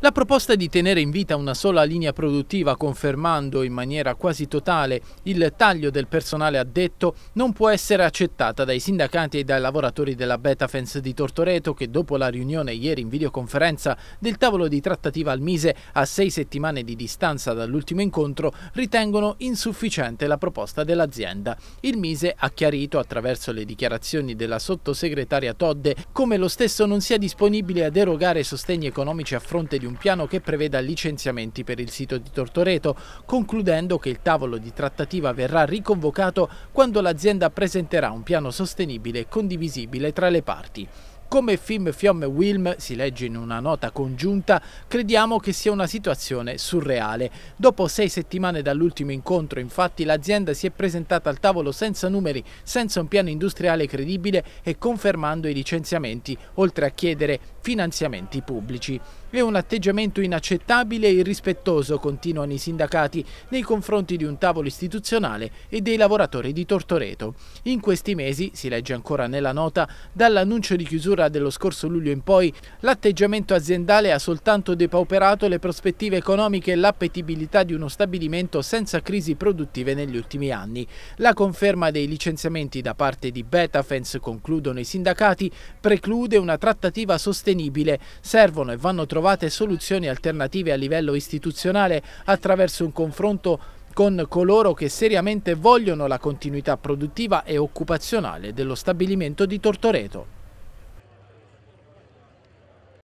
La proposta di tenere in vita una sola linea produttiva confermando in maniera quasi totale il taglio del personale addetto non può essere accettata dai sindacati e dai lavoratori della Betafens di Tortoreto che dopo la riunione ieri in videoconferenza del tavolo di trattativa al Mise a sei settimane di distanza dall'ultimo incontro ritengono insufficiente la proposta dell'azienda. Il Mise ha chiarito attraverso le dichiarazioni della sottosegretaria Todde come lo stesso non sia disponibile ad erogare sostegni economici a fronte di un piano che preveda licenziamenti per il sito di Tortoreto, concludendo che il tavolo di trattativa verrà riconvocato quando l'azienda presenterà un piano sostenibile e condivisibile tra le parti. Come film Fiamme Wilm si legge in una nota congiunta, crediamo che sia una situazione surreale. Dopo sei settimane dall'ultimo incontro, infatti, l'azienda si è presentata al tavolo senza numeri, senza un piano industriale credibile e confermando i licenziamenti, oltre a chiedere finanziamenti pubblici. È un atteggiamento inaccettabile e irrispettoso, continuano i sindacati, nei confronti di un tavolo istituzionale e dei lavoratori di Tortoreto. In questi mesi, si legge ancora nella nota, dall'annuncio di chiusura chiusura dello scorso luglio in poi, l'atteggiamento aziendale ha soltanto depauperato le prospettive economiche e l'appetibilità di uno stabilimento senza crisi produttive negli ultimi anni. La conferma dei licenziamenti da parte di Betafence, concludono i sindacati, preclude una trattativa sostenibile. Servono e vanno trovate soluzioni alternative a livello istituzionale attraverso un confronto con coloro che seriamente vogliono la continuità produttiva e occupazionale dello stabilimento di Tortoreto.